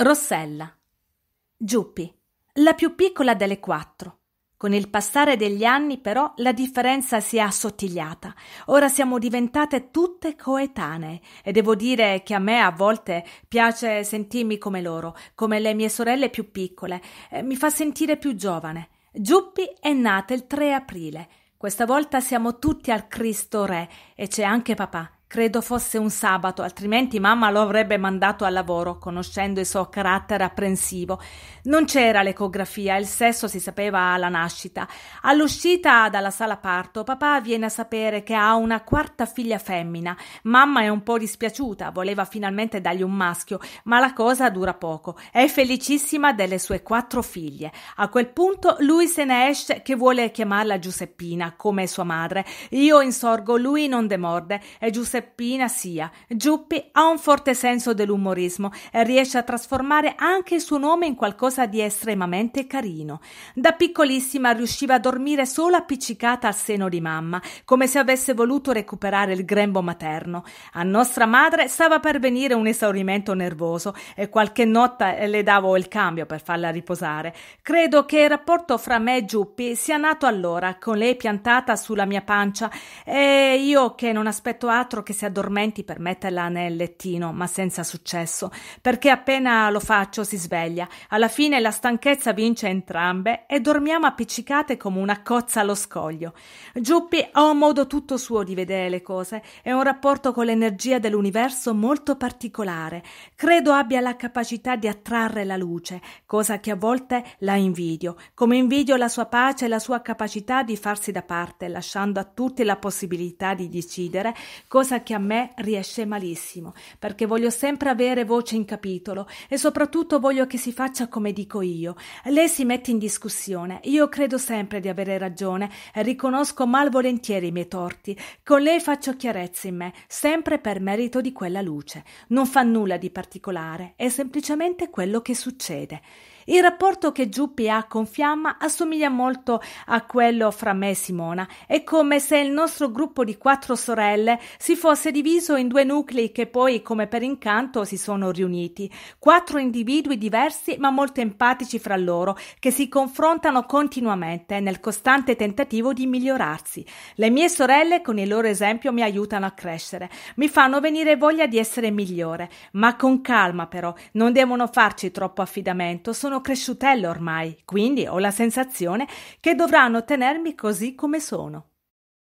Rossella. Giuppi, la più piccola delle quattro. Con il passare degli anni però la differenza si è assottigliata. Ora siamo diventate tutte coetanee e devo dire che a me a volte piace sentirmi come loro, come le mie sorelle più piccole. Eh, mi fa sentire più giovane. Giuppi è nata il 3 aprile. Questa volta siamo tutti al Cristo Re e c'è anche papà. Credo fosse un sabato, altrimenti mamma lo avrebbe mandato al lavoro, conoscendo il suo carattere apprensivo. Non c'era l'ecografia, il sesso si sapeva alla nascita. All'uscita dalla sala parto, papà viene a sapere che ha una quarta figlia femmina. Mamma è un po' dispiaciuta, voleva finalmente dargli un maschio, ma la cosa dura poco. È felicissima delle sue quattro figlie. A quel punto lui se ne esce che vuole chiamarla Giuseppina, come sua madre. Io insorgo, lui non demorde. È Giuseppina Seppina sia, Giuppi ha un forte senso dell'umorismo e riesce a trasformare anche il suo nome in qualcosa di estremamente carino. Da piccolissima riusciva a dormire solo appiccicata al seno di mamma, come se avesse voluto recuperare il grembo materno. A nostra madre stava per venire un esaurimento nervoso e qualche notte le davo il cambio per farla riposare. Credo che il rapporto fra me e Giuppi sia nato allora, con lei piantata sulla mia pancia e io che non aspetto altro che si addormenti per metterla nel lettino, ma senza successo, perché appena lo faccio si sveglia. Alla fine la stanchezza vince entrambe e dormiamo appiccicate come una cozza allo scoglio. Giuppi ha un modo tutto suo di vedere le cose e un rapporto con l'energia dell'universo molto particolare. Credo abbia la capacità di attrarre la luce, cosa che a volte la invidio, come invidio la sua pace e la sua capacità di farsi da parte, lasciando a tutti la possibilità di decidere cosa che a me riesce malissimo, perché voglio sempre avere voce in capitolo e soprattutto voglio che si faccia come dico io. Lei si mette in discussione, io credo sempre di avere ragione e riconosco malvolentieri i miei torti. Con lei faccio chiarezza in me, sempre per merito di quella luce. Non fa nulla di particolare, è semplicemente quello che succede. Il rapporto che Giuppi ha con Fiamma assomiglia molto a quello fra me e Simona. È come se il nostro gruppo di quattro sorelle si fosse diviso in due nuclei che poi, come per incanto, si sono riuniti. Quattro individui diversi ma molto empatici fra loro, che si confrontano continuamente nel costante tentativo di migliorarsi. Le mie sorelle, con il loro esempio, mi aiutano a crescere, mi fanno venire voglia di essere migliore, ma con calma però, non devono farci troppo affidamento, sono sono cresciutella ormai, quindi ho la sensazione che dovranno tenermi così come sono.